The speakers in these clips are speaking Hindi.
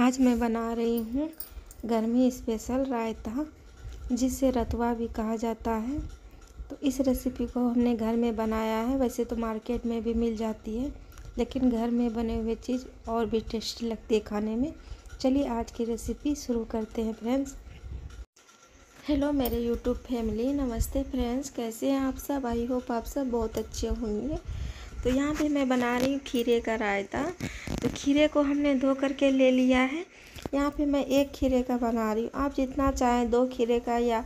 आज मैं बना रही हूँ गर्मी स्पेशल रायता जिसे रतवा भी कहा जाता है तो इस रेसिपी को हमने घर में बनाया है वैसे तो मार्केट में भी मिल जाती है लेकिन घर में बने हुए चीज़ और भी टेस्टी लगती है खाने में चलिए आज की रेसिपी शुरू करते हैं फ्रेंड्स हेलो मेरे यूट्यूब फैमिली नमस्ते फ्रेंड्स कैसे हैं आप सब आई होप आप सब बहुत अच्छे होंगे तो यहाँ पे मैं बना रही हूँ खीरे का रायता तो खीरे को हमने धो कर के ले लिया है यहाँ पे मैं एक खीरे का बना रही हूँ आप जितना चाहें दो खीरे का या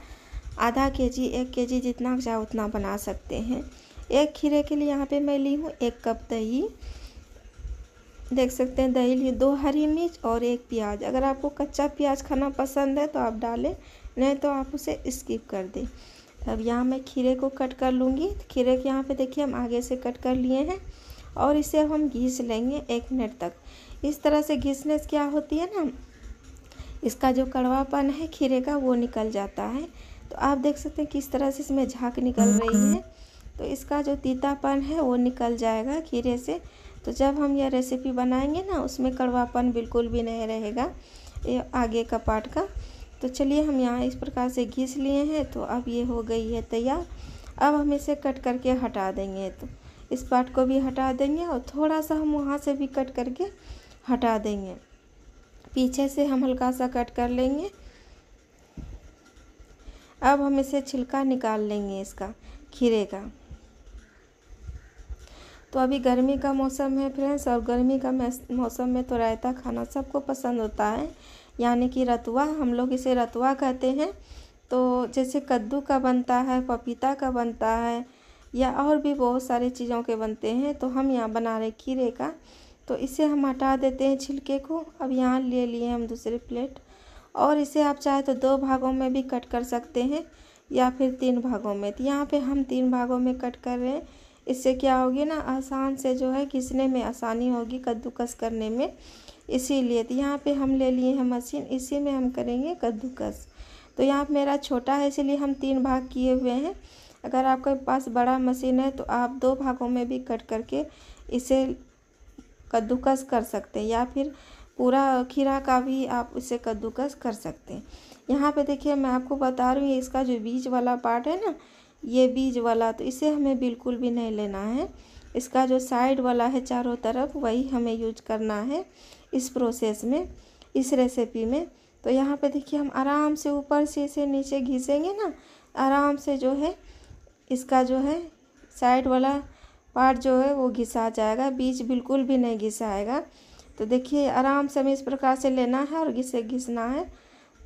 आधा के जी एक के जी जितना चाहे उतना बना सकते हैं एक खीरे के लिए यहाँ पे मैं ली हूँ एक कप दही देख सकते हैं दही ली दो हरी मिर्च और एक प्याज अगर आपको कच्चा प्याज खाना पसंद है तो आप डालें नहीं तो आप उसे स्किप कर दें अब यहाँ मैं खीरे को कट कर लूँगी खीरे के यहाँ पे देखिए हम आगे से कट कर लिए हैं और इसे हम घीस लेंगे एक मिनट तक इस तरह से घिसने से क्या होती है ना इसका जो कड़वापन है खीरे का वो निकल जाता है तो आप देख सकते हैं किस तरह से इसमें झाक निकल रही है तो इसका जो तीतापन है वो निकल जाएगा खीरे से तो जब हम यह रेसिपी बनाएंगे ना उसमें कड़वापन बिल्कुल भी नहीं रहेगा ये आगे का पार्ट का तो चलिए हम यहाँ इस प्रकार से घिस लिए हैं तो अब ये हो गई है तैयार अब हम इसे कट करके हटा देंगे तो इस पार्ट को भी हटा देंगे और थोड़ा सा हम वहाँ से भी कट करके हटा देंगे पीछे से हम हल्का सा कट कर लेंगे अब हम इसे छिलका निकाल लेंगे इसका खीरे का तो अभी गर्मी का मौसम है फ्रेंड्स और गर्मी का मौसम में तो रायता खाना सबको पसंद होता है यानी कि रतुआ हम लोग इसे रतुआ कहते हैं तो जैसे कद्दू का बनता है पपीता का बनता है या और भी बहुत सारे चीज़ों के बनते हैं तो हम यहाँ बना रहे खीरे का तो इसे हम हटा देते हैं छिलके को अब यहाँ ले लिए हम दूसरे प्लेट और इसे आप चाहे तो दो भागों में भी कट कर सकते हैं या फिर तीन भागों में तो यहाँ पे हम तीन भागों में कट कर रहे हैं इससे क्या होगी ना आसान से जो है घिसने में आसानी होगी कद्दूकस करने में इसीलिए तो यहाँ पे हम ले लिए हैं मशीन इसी में हम करेंगे कद्दूकस तो यहाँ मेरा छोटा है इसीलिए हम तीन भाग किए हुए हैं अगर आपके पास बड़ा मशीन है तो आप दो भागों में भी कट करके इसे कद्दूकस कर सकते हैं या फिर पूरा खीरा का भी आप इसे कद्दूकस कर सकते हैं यहाँ पे देखिए मैं आपको बता रही हूँ इसका जो बीज वाला पार्ट है ना ये बीज वाला तो इसे हमें बिल्कुल भी नहीं लेना है इसका जो साइड वाला है चारों तरफ वही हमें यूज करना है इस प्रोसेस में इस रेसिपी में तो यहाँ पे देखिए हम आराम से ऊपर से इसे नीचे घिसेंगे ना आराम से जो है इसका जो है साइड वाला पार्ट जो है वो घिसा जाएगा बीच बिल्कुल भी नहीं घिसाएगा तो देखिए आराम से हमें इस प्रकार से लेना है और घिसे घिसना है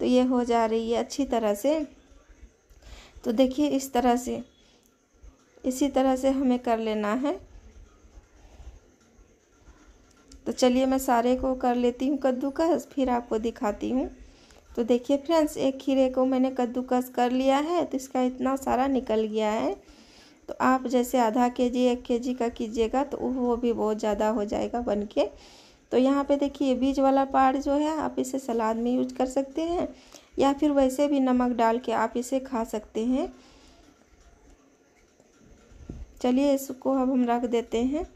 तो ये हो जा रही है अच्छी तरह से तो देखिए इस तरह से इसी तरह से हमें कर लेना है तो चलिए मैं सारे को कर लेती हूँ कद्दूकस फिर आपको दिखाती हूँ तो देखिए फ्रेंड्स एक खीरे को मैंने कद्दूकस कर लिया है तो इसका इतना सारा निकल गया है तो आप जैसे आधा के जी एक के जी का कीजिएगा तो वो भी बहुत ज़्यादा हो जाएगा बन के तो यहाँ पे देखिए बीज वाला पार्ट जो है आप इसे सलाद में यूज कर सकते हैं या फिर वैसे भी नमक डाल के आप इसे खा सकते हैं चलिए इसको अब हम रख देते हैं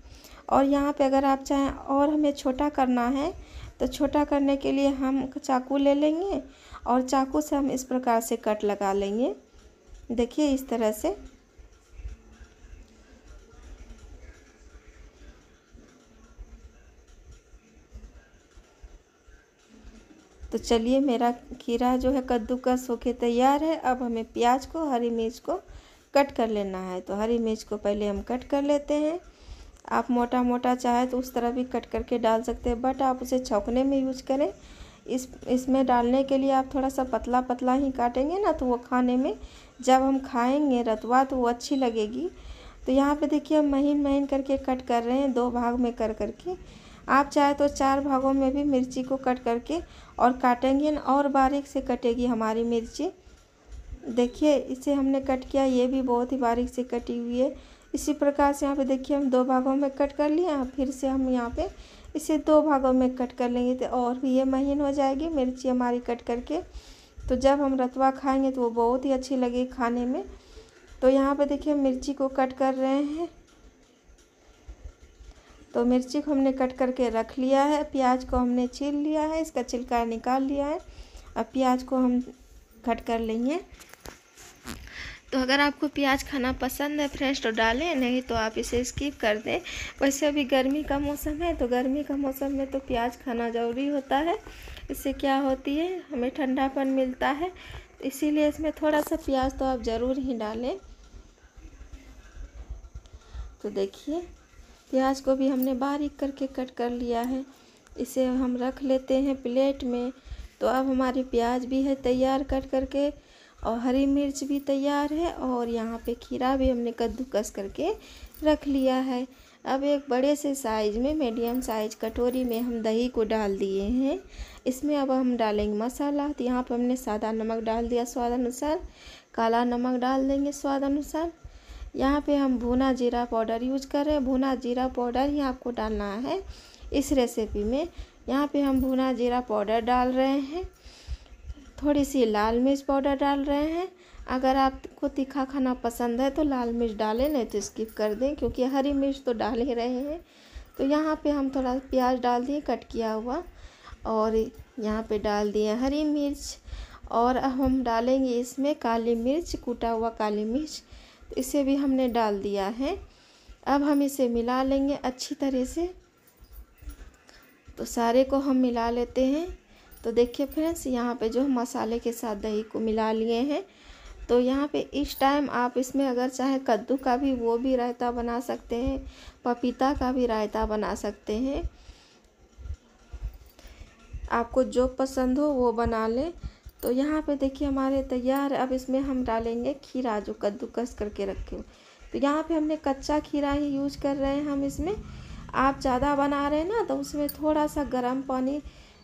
और यहाँ पे अगर आप चाहें और हमें छोटा करना है तो छोटा करने के लिए हम चाकू ले लेंगे और चाकू से हम इस प्रकार से कट लगा लेंगे देखिए इस तरह से तो चलिए मेरा खीरा जो है कद्दूकस होके तैयार है अब हमें प्याज को हरी मिर्च को कट कर लेना है तो हरी मिर्च को पहले हम कट कर लेते हैं आप मोटा मोटा चाहे तो उस तरह भी कट करके डाल सकते हैं बट आप उसे छौकने में यूज करें इस इसमें डालने के लिए आप थोड़ा सा पतला पतला ही काटेंगे ना तो वो खाने में जब हम खाएंगे रतवा तो वो अच्छी लगेगी तो यहाँ पे देखिए हम महीन महीन करके कट कर रहे हैं दो भाग में कर करके आप चाहे तो चार भागों में भी मिर्ची को कट करके और काटेंगे ना और बारीक से कटेगी हमारी मिर्ची देखिए इसे हमने कट किया ये भी बहुत ही बारीक से कटी हुई है इसी प्रकार से यहाँ पे देखिए हम दो भागों में कट कर लिए हैं फिर से हम यहाँ पे इसे दो भागों में कट कर लेंगे तो और भी ये महीन हो जाएगी मिर्ची हमारी कट करके तो जब हम रतवा खाएंगे तो वो बहुत ही अच्छी लगेगी खाने में तो यहाँ पे देखिए मिर्ची को कट कर रहे हैं तो मिर्ची को हमने कट करके रख लिया है प्याज को हमने छील लिया है इसका छिलका निकाल लिया है अब प्याज को हम कट कर लेंगे तो अगर आपको प्याज खाना पसंद है फ्रेंड्स तो डालें नहीं तो आप इसे स्किप कर दें वैसे अभी गर्मी का मौसम है तो गर्मी का मौसम में तो प्याज खाना ज़रूरी होता है इससे क्या होती है हमें ठंडापन मिलता है इसीलिए इसमें थोड़ा सा प्याज तो आप ज़रूर ही डालें तो देखिए प्याज को भी हमने बारीक करके कट कर लिया है इसे हम रख लेते हैं प्लेट में तो अब हमारी प्याज भी है तैयार कट करके और हरी मिर्च भी तैयार है और यहाँ पे खीरा भी हमने कद्दूकस करके रख लिया है अब एक बड़े से साइज में मीडियम साइज कटोरी में हम दही को डाल दिए हैं इसमें अब हम डालेंगे मसाला तो यहाँ पर हमने सादा नमक डाल दिया स्वाद अनुसार काला नमक डाल देंगे स्वाद अनुसार यहाँ पे हम भुना जीरा पाउडर यूज कर रहे हैं भुना जीरा पाउडर ही आपको डालना है इस रेसिपी में यहाँ पे हम भुना जीरा पाउडर डाल रहे हैं थोड़ी सी लाल मिर्च पाउडर डाल रहे हैं अगर आपको तीखा खाना पसंद है तो लाल मिर्च डालें नहीं तो स्किप कर दें क्योंकि हरी मिर्च तो डाल ही रहे हैं तो यहाँ पे हम थोड़ा प्याज डाल दिए कट किया हुआ और यहाँ पे डाल दिए हरी मिर्च और अब हम डालेंगे इसमें काली मिर्च कूटा हुआ काली मिर्च तो इसे भी हमने डाल दिया है अब हम इसे मिला लेंगे अच्छी तरह से तो सारे को हम मिला लेते हैं तो देखिए फ्रेंड्स यहाँ पे जो हम मसाले के साथ दही को मिला लिए हैं तो यहाँ पे इस टाइम आप इसमें अगर चाहे कद्दू का भी वो भी रायता बना सकते हैं पपीता का भी रायता बना सकते हैं आपको जो पसंद हो वो बना लें तो यहाँ पे देखिए हमारे तैयार अब इसमें हम डालेंगे खीरा जो कद्दूकस करके रखे हुए तो यहाँ पे हमने कच्चा खीरा ही यूज कर रहे हैं हम इसमें आप ज़्यादा बना रहे हैं ना तो उसमें थोड़ा सा गर्म पानी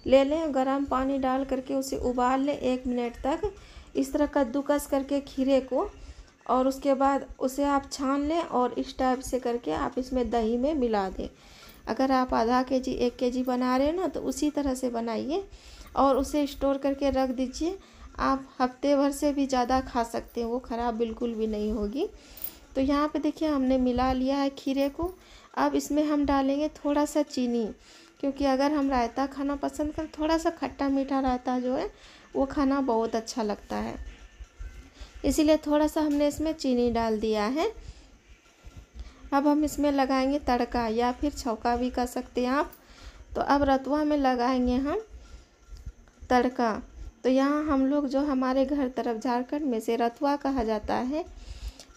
ले लें गर्म पानी डाल करके उसे उबाल लें एक मिनट तक इस तरह कद्दूकस करके खीरे को और उसके बाद उसे आप छान लें और इस टाइप से करके आप इसमें दही में मिला दें अगर आप आधा के जी एक के जी बना रहे हैं ना तो उसी तरह से बनाइए और उसे स्टोर करके रख दीजिए आप हफ्ते भर से भी ज़्यादा खा सकते हैं वो ख़राब बिल्कुल भी नहीं होगी तो यहाँ पे देखिए हमने मिला लिया है खीरे को अब इसमें हम डालेंगे थोड़ा सा चीनी क्योंकि अगर हम रायता खाना पसंद करें थोड़ा सा खट्टा मीठा रायता जो है वो खाना बहुत अच्छा लगता है इसीलिए थोड़ा सा हमने इसमें चीनी डाल दिया है अब हम इसमें लगाएंगे तड़का या फिर छौका भी कर सकते हैं आप तो अब रतुआ में लगाएंगे हम तड़का तो यहाँ हम लोग जो हमारे घर तरफ झारखंड में से रतुआ कहा जाता है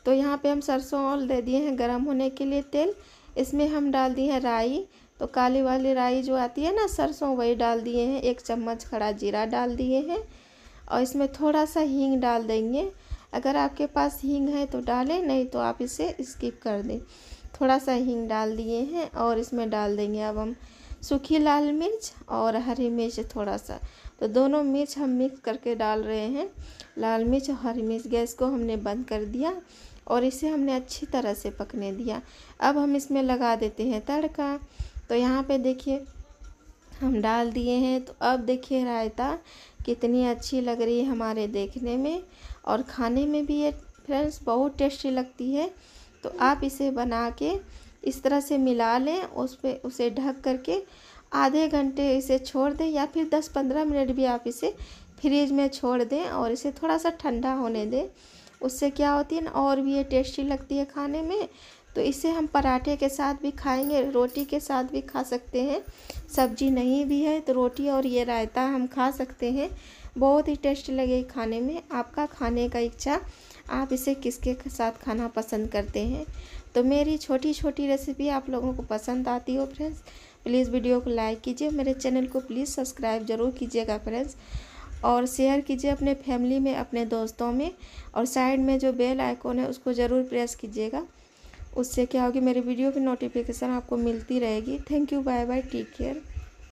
तो यहाँ पे हम सरसों और दे दिए हैं गर्म होने के लिए तेल इसमें हम डाल दिए हैं राई तो काली वाली राई जो आती है ना सरसों वही डाल दिए हैं एक चम्मच खड़ा जीरा डाल दिए हैं और इसमें थोड़ा सा हींग डाल देंगे अगर आपके पास हींग है तो डालें नहीं तो आप इसे स्किप कर दें थोड़ा सा हींग डाल दिए हैं और इसमें डाल देंगे अब हम सूखी लाल मिर्च और हरी मिर्च थोड़ा सा तो दोनों मिर्च हम मिक्स करके डाल रहे हैं लाल मिर्च और हरी मिर्च गैस को हमने बंद कर दिया और इसे हमने अच्छी तरह से पकने दिया अब हम इसमें लगा देते हैं तड़का तो यहाँ पे देखिए हम डाल दिए हैं तो अब देखिए रायता कितनी अच्छी लग रही है हमारे देखने में और खाने में भी ये फ्रेंड्स बहुत टेस्टी लगती है तो आप इसे बना के इस तरह से मिला लें उस पर उसे ढक करके आधे घंटे इसे छोड़ दें या फिर 10-15 मिनट भी आप इसे फ्रिज में छोड़ दें और इसे थोड़ा सा ठंडा होने दें उससे क्या होती है ना और भी ये टेस्टी लगती है खाने में तो इसे हम पराठे के साथ भी खाएंगे रोटी के साथ भी खा सकते हैं सब्जी नहीं भी है तो रोटी और ये रायता हम खा सकते हैं बहुत ही टेस्ट लगे खाने में आपका खाने का इच्छा आप इसे किसके साथ खाना पसंद करते हैं तो मेरी छोटी छोटी रेसिपी आप लोगों को पसंद आती हो फ्रेंड्स प्लीज़ वीडियो को लाइक कीजिए मेरे चैनल को प्लीज़ सब्सक्राइब ज़रूर कीजिएगा फ्रेंड्स और शेयर कीजिए अपने फैमिली में अपने दोस्तों में और साइड में जो बेल आइकॉन है उसको ज़रूर प्रेस कीजिएगा उससे क्या होगी मेरी वीडियो की नोटिफिकेशन आपको मिलती रहेगी thank you bye bye take care